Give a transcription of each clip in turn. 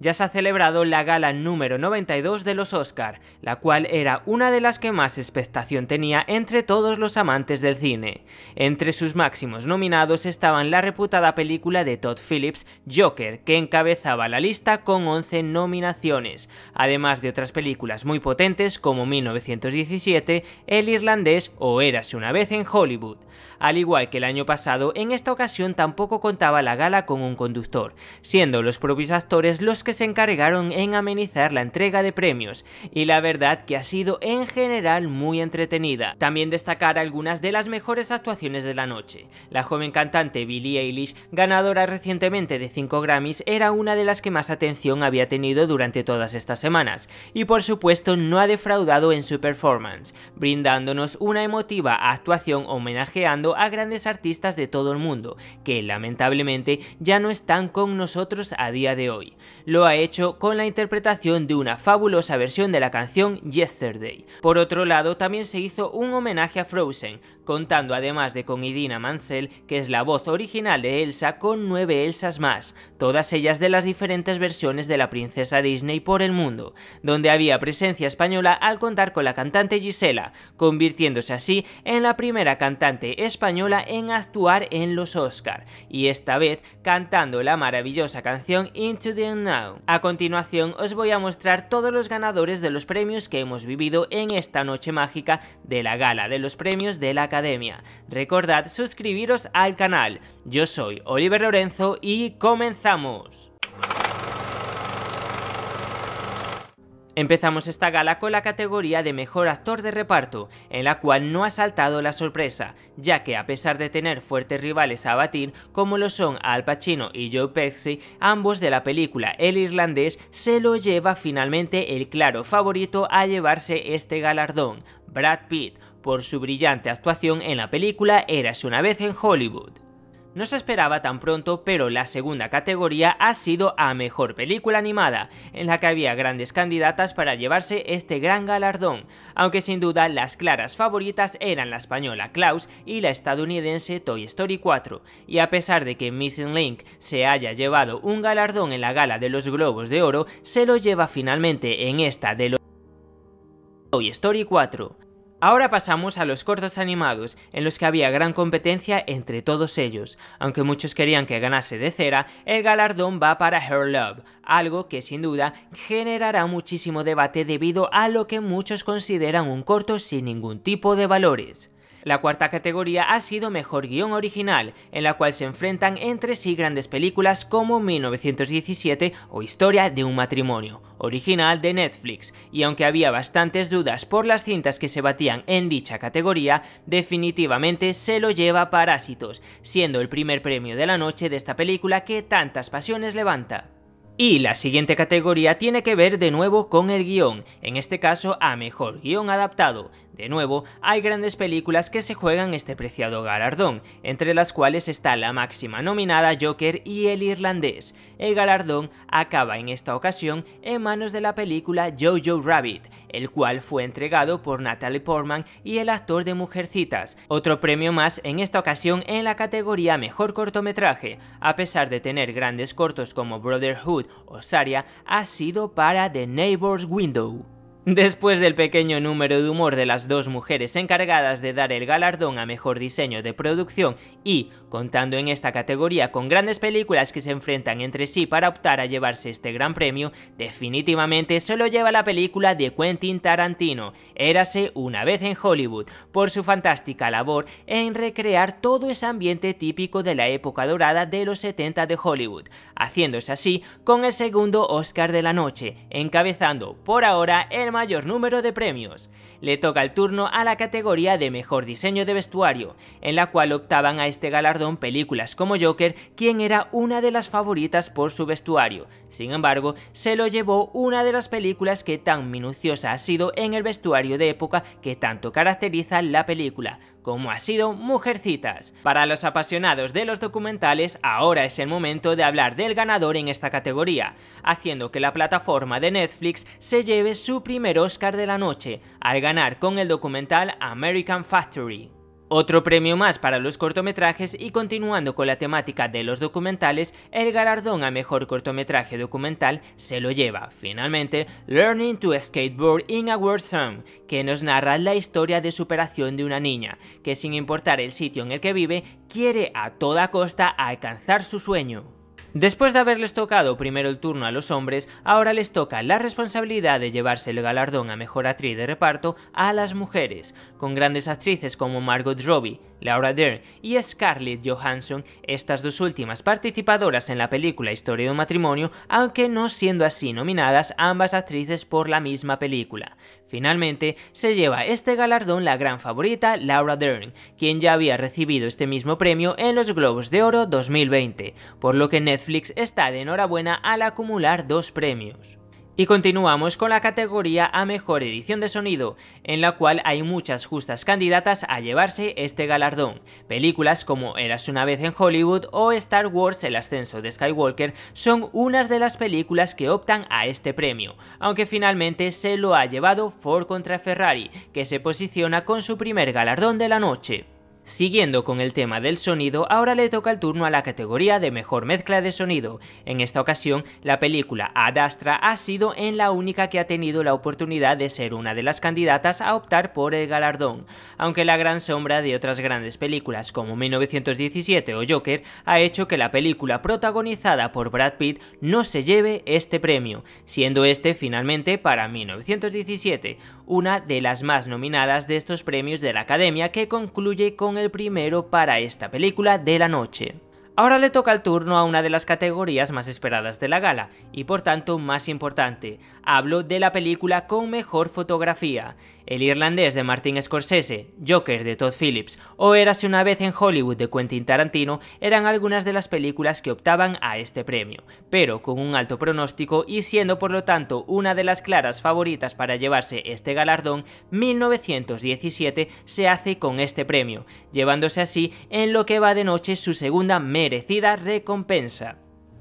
ya se ha celebrado la gala número 92 de los Oscar, la cual era una de las que más expectación tenía entre todos los amantes del cine. Entre sus máximos nominados estaban la reputada película de Todd Phillips, Joker, que encabezaba la lista con 11 nominaciones, además de otras películas muy potentes como 1917, El Irlandés o Érase una vez en Hollywood. Al igual que el año pasado, en esta ocasión tampoco contaba la gala con un conductor, siendo los propios actores los que se encargaron en amenizar la entrega de premios, y la verdad que ha sido en general muy entretenida. También destacar algunas de las mejores actuaciones de la noche. La joven cantante Billie Eilish, ganadora recientemente de 5 Grammys, era una de las que más atención había tenido durante todas estas semanas, y por supuesto no ha defraudado en su performance, brindándonos una emotiva actuación homenajeando a grandes artistas de todo el mundo, que lamentablemente ya no están con nosotros a día de hoy lo ha hecho con la interpretación de una fabulosa versión de la canción Yesterday. Por otro lado, también se hizo un homenaje a Frozen, contando además de con Idina Mansell, que es la voz original de Elsa, con nueve Elsas más, todas ellas de las diferentes versiones de la princesa Disney por el mundo, donde había presencia española al contar con la cantante Gisela, convirtiéndose así en la primera cantante española en actuar en los Oscar, y esta vez cantando la maravillosa canción Into the Now. A continuación os voy a mostrar todos los ganadores de los premios que hemos vivido en esta noche mágica de la gala de los premios de la Recordad suscribiros al canal. Yo soy Oliver Lorenzo y comenzamos. Empezamos esta gala con la categoría de mejor actor de reparto, en la cual no ha saltado la sorpresa, ya que a pesar de tener fuertes rivales a batir, como lo son Al Pacino y Joe Pesci, ambos de la película El Irlandés, se lo lleva finalmente el claro favorito a llevarse este galardón, Brad Pitt, por su brillante actuación en la película eras una vez en Hollywood. No se esperaba tan pronto, pero la segunda categoría ha sido a Mejor Película Animada, en la que había grandes candidatas para llevarse este gran galardón, aunque sin duda las claras favoritas eran la española Klaus y la estadounidense Toy Story 4, y a pesar de que Missing Link se haya llevado un galardón en la gala de los Globos de Oro, se lo lleva finalmente en esta de los Toy Story 4. Ahora pasamos a los cortos animados, en los que había gran competencia entre todos ellos. Aunque muchos querían que ganase de cera, el galardón va para Her Love, algo que sin duda generará muchísimo debate debido a lo que muchos consideran un corto sin ningún tipo de valores. La cuarta categoría ha sido Mejor Guión Original, en la cual se enfrentan entre sí grandes películas como 1917 o Historia de un matrimonio, original de Netflix, y aunque había bastantes dudas por las cintas que se batían en dicha categoría, definitivamente se lo lleva Parásitos, siendo el primer premio de la noche de esta película que tantas pasiones levanta. Y la siguiente categoría tiene que ver de nuevo con el guión, en este caso a mejor guión adaptado, de nuevo, hay grandes películas que se juegan este preciado galardón, entre las cuales está la máxima nominada Joker y El Irlandés. El galardón acaba en esta ocasión en manos de la película Jojo Rabbit, el cual fue entregado por Natalie Portman y el actor de Mujercitas, otro premio más en esta ocasión en la categoría Mejor Cortometraje. A pesar de tener grandes cortos como Brotherhood o Saria, ha sido para The Neighbor's Window. Después del pequeño número de humor de las dos mujeres encargadas de dar el galardón a mejor diseño de producción y contando en esta categoría con grandes películas que se enfrentan entre sí para optar a llevarse este gran premio, definitivamente se lo lleva la película de Quentin Tarantino, Érase una vez en Hollywood, por su fantástica labor en recrear todo ese ambiente típico de la época dorada de los 70 de Hollywood, haciéndose así con el segundo Oscar de la noche, encabezando por ahora el mayor número de premios le toca el turno a la categoría de mejor diseño de vestuario, en la cual optaban a este galardón películas como Joker, quien era una de las favoritas por su vestuario. Sin embargo, se lo llevó una de las películas que tan minuciosa ha sido en el vestuario de época que tanto caracteriza la película, como ha sido Mujercitas. Para los apasionados de los documentales, ahora es el momento de hablar del ganador en esta categoría, haciendo que la plataforma de Netflix se lleve su primer Oscar de la noche, ganar con el documental American Factory. Otro premio más para los cortometrajes y continuando con la temática de los documentales, el galardón a mejor cortometraje documental se lo lleva, finalmente, Learning to Skateboard in a World Zone, que nos narra la historia de superación de una niña, que sin importar el sitio en el que vive, quiere a toda costa alcanzar su sueño. Después de haberles tocado primero el turno a los hombres, ahora les toca la responsabilidad de llevarse el galardón a mejor actriz de reparto a las mujeres, con grandes actrices como Margot Robbie, Laura Dern y Scarlett Johansson, estas dos últimas participadoras en la película Historia de un matrimonio, aunque no siendo así nominadas ambas actrices por la misma película. Finalmente, se lleva este galardón la gran favorita Laura Dern, quien ya había recibido este mismo premio en los Globos de Oro 2020, por lo que Netflix está de enhorabuena al acumular dos premios. Y continuamos con la categoría a Mejor Edición de Sonido, en la cual hay muchas justas candidatas a llevarse este galardón. Películas como Eras una vez en Hollywood o Star Wars El ascenso de Skywalker son unas de las películas que optan a este premio, aunque finalmente se lo ha llevado Ford contra Ferrari, que se posiciona con su primer galardón de la noche. Siguiendo con el tema del sonido, ahora le toca el turno a la categoría de mejor mezcla de sonido. En esta ocasión, la película Ad Astra ha sido en la única que ha tenido la oportunidad de ser una de las candidatas a optar por el galardón, aunque la gran sombra de otras grandes películas como 1917 o Joker ha hecho que la película protagonizada por Brad Pitt no se lleve este premio, siendo este finalmente para 1917, una de las más nominadas de estos premios de la Academia que concluye con el primero para esta película de la noche. Ahora le toca el turno a una de las categorías más esperadas de la gala, y por tanto más importante. Hablo de la película con mejor fotografía, el irlandés de Martin Scorsese, Joker de Todd Phillips o Érase una vez en Hollywood de Quentin Tarantino eran algunas de las películas que optaban a este premio, pero con un alto pronóstico y siendo por lo tanto una de las claras favoritas para llevarse este galardón, 1917 se hace con este premio, llevándose así en lo que va de noche su segunda merecida recompensa.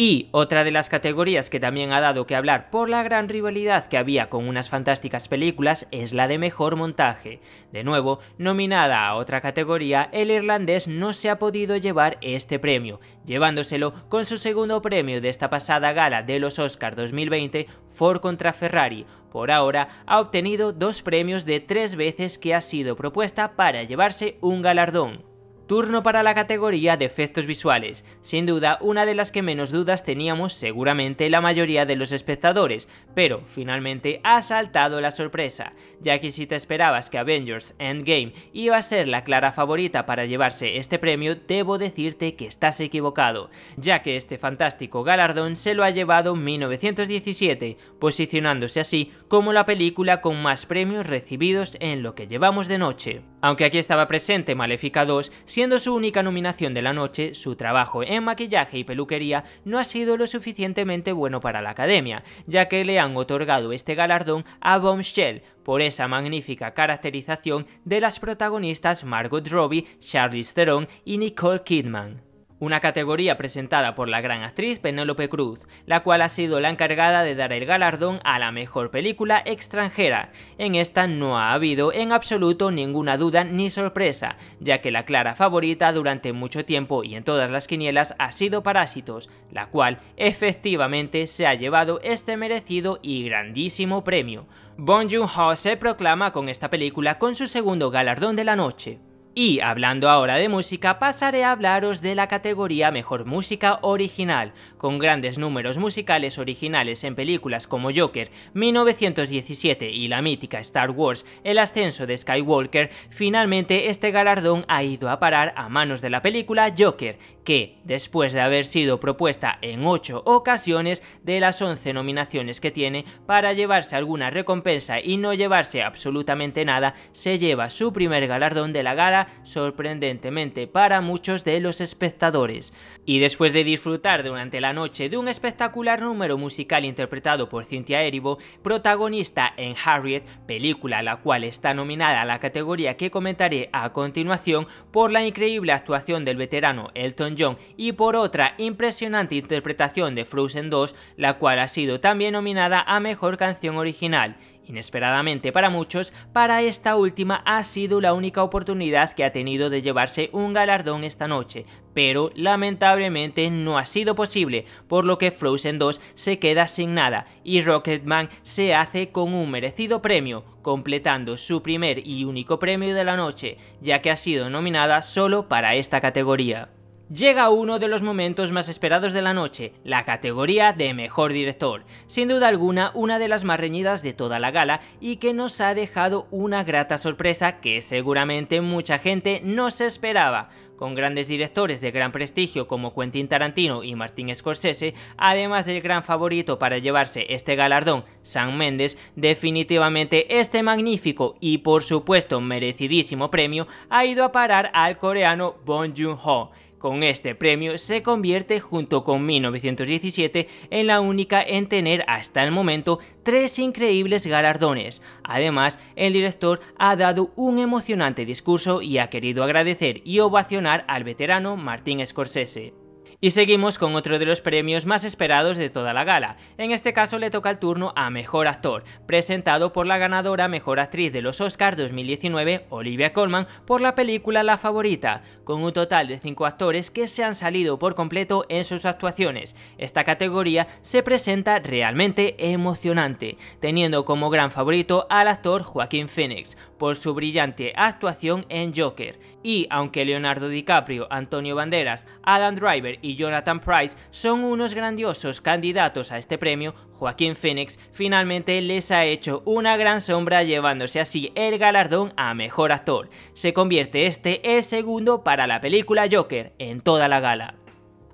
Y otra de las categorías que también ha dado que hablar por la gran rivalidad que había con unas fantásticas películas es la de mejor montaje. De nuevo, nominada a otra categoría, el irlandés no se ha podido llevar este premio, llevándoselo con su segundo premio de esta pasada gala de los Oscars 2020, Ford contra Ferrari. Por ahora, ha obtenido dos premios de tres veces que ha sido propuesta para llevarse un galardón. Turno para la categoría de efectos visuales, sin duda una de las que menos dudas teníamos seguramente la mayoría de los espectadores, pero finalmente ha saltado la sorpresa, ya que si te esperabas que Avengers Endgame iba a ser la clara favorita para llevarse este premio, debo decirte que estás equivocado, ya que este fantástico galardón se lo ha llevado 1917, posicionándose así como la película con más premios recibidos en lo que llevamos de noche. Aunque aquí estaba presente Maléfica 2, Siendo su única nominación de la noche, su trabajo en maquillaje y peluquería no ha sido lo suficientemente bueno para la academia, ya que le han otorgado este galardón a Bombshell por esa magnífica caracterización de las protagonistas Margot Robbie, Charlize Theron y Nicole Kidman. Una categoría presentada por la gran actriz Penélope Cruz, la cual ha sido la encargada de dar el galardón a la mejor película extranjera. En esta no ha habido en absoluto ninguna duda ni sorpresa, ya que la clara favorita durante mucho tiempo y en todas las quinielas ha sido Parásitos, la cual efectivamente se ha llevado este merecido y grandísimo premio. Bong Joon-ho se proclama con esta película con su segundo galardón de la noche. Y hablando ahora de música, pasaré a hablaros de la categoría Mejor Música Original, con grandes números musicales originales en películas como Joker, 1917 y la mítica Star Wars, El ascenso de Skywalker, finalmente este galardón ha ido a parar a manos de la película Joker, que, después de haber sido propuesta en 8 ocasiones de las 11 nominaciones que tiene para llevarse alguna recompensa y no llevarse absolutamente nada, se lleva su primer galardón de la gala sorprendentemente para muchos de los espectadores. Y después de disfrutar durante la noche de un espectacular número musical interpretado por Cynthia Erivo, protagonista en Harriet, película la cual está nominada a la categoría que comentaré a continuación, por la increíble actuación del veterano Elton John y por otra impresionante interpretación de Frozen 2, la cual ha sido también nominada a Mejor Canción Original Inesperadamente para muchos, para esta última ha sido la única oportunidad que ha tenido de llevarse un galardón esta noche, pero lamentablemente no ha sido posible, por lo que Frozen 2 se queda sin nada y Rocketman se hace con un merecido premio, completando su primer y único premio de la noche, ya que ha sido nominada solo para esta categoría llega uno de los momentos más esperados de la noche, la categoría de mejor director, sin duda alguna una de las más reñidas de toda la gala y que nos ha dejado una grata sorpresa que seguramente mucha gente no se esperaba. Con grandes directores de gran prestigio como Quentin Tarantino y Martin Scorsese, además del gran favorito para llevarse este galardón, San Méndez, definitivamente este magnífico y por supuesto merecidísimo premio ha ido a parar al coreano Bong Joon-ho, con este premio se convierte junto con 1917 en la única en tener hasta el momento tres increíbles galardones. Además, el director ha dado un emocionante discurso y ha querido agradecer y ovacionar al veterano Martín Scorsese. Y seguimos con otro de los premios más esperados de toda la gala. En este caso le toca el turno a Mejor Actor, presentado por la ganadora Mejor Actriz de los Oscars 2019, Olivia Colman, por la película La Favorita, con un total de 5 actores que se han salido por completo en sus actuaciones. Esta categoría se presenta realmente emocionante, teniendo como gran favorito al actor Joaquín Phoenix, por su brillante actuación en Joker, y aunque Leonardo DiCaprio, Antonio Banderas, Adam Driver y Jonathan Price son unos grandiosos candidatos a este premio, Joaquín Phoenix finalmente les ha hecho una gran sombra llevándose así el galardón a Mejor Actor. Se convierte este el segundo para la película Joker en toda la gala.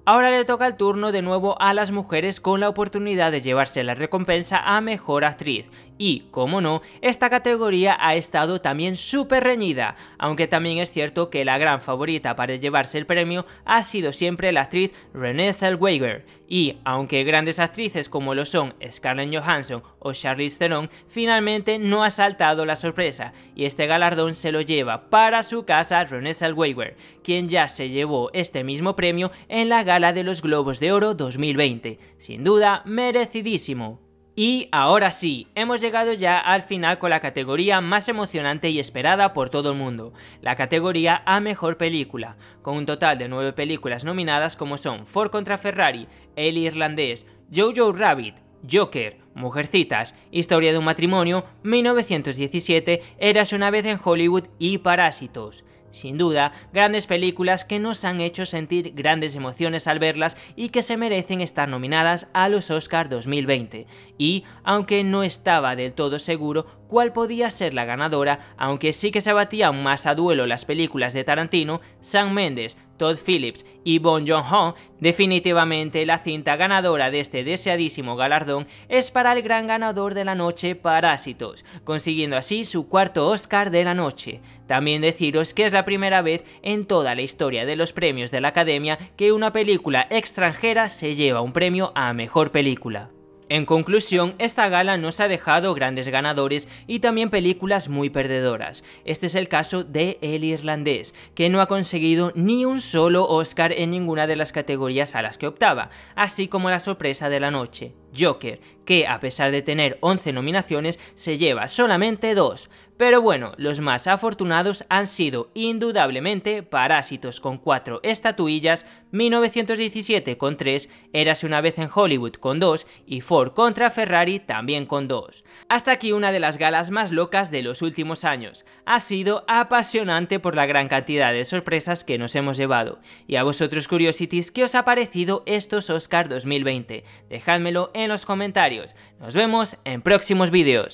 Ahora le toca el turno de nuevo a las mujeres con la oportunidad de llevarse la recompensa a Mejor Actriz, y, como no, esta categoría ha estado también súper reñida, aunque también es cierto que la gran favorita para llevarse el premio ha sido siempre la actriz Renée Zellweger, y aunque grandes actrices como lo son Scarlett Johansson o Charlize Theron, finalmente no ha saltado la sorpresa, y este galardón se lo lleva para su casa Renée Zellweger, quien ya se llevó este mismo premio en la gala de los Globos de Oro 2020, sin duda merecidísimo. Y ahora sí, hemos llegado ya al final con la categoría más emocionante y esperada por todo el mundo, la categoría a Mejor Película, con un total de 9 películas nominadas como son Ford contra Ferrari, El Irlandés, Jojo Rabbit, Joker, Mujercitas, Historia de un matrimonio, 1917, Eras una vez en Hollywood y Parásitos. Sin duda, grandes películas que nos han hecho sentir grandes emociones al verlas y que se merecen estar nominadas a los Oscar 2020. Y, aunque no estaba del todo seguro cuál podía ser la ganadora, aunque sí que se batían más a duelo las películas de Tarantino, Sam Mendes, Todd Phillips y Bon Joon-ho, definitivamente la cinta ganadora de este deseadísimo galardón es para el gran ganador de la noche Parásitos, consiguiendo así su cuarto Oscar de la noche. También deciros que es la primera vez en toda la historia de los premios de la Academia que una película extranjera se lleva un premio a Mejor Película. En conclusión, esta gala nos ha dejado grandes ganadores y también películas muy perdedoras. Este es el caso de El Irlandés, que no ha conseguido ni un solo Oscar en ninguna de las categorías a las que optaba, así como la sorpresa de la noche, Joker, que a pesar de tener 11 nominaciones, se lleva solamente 2. Pero bueno, los más afortunados han sido indudablemente Parásitos con 4 estatuillas, 1917 con 3, Érase una vez en Hollywood con 2 y Ford contra Ferrari también con 2. Hasta aquí una de las galas más locas de los últimos años. Ha sido apasionante por la gran cantidad de sorpresas que nos hemos llevado. Y a vosotros Curiosities, ¿qué os ha parecido estos Oscar 2020? Dejádmelo en los comentarios. Nos vemos en próximos vídeos.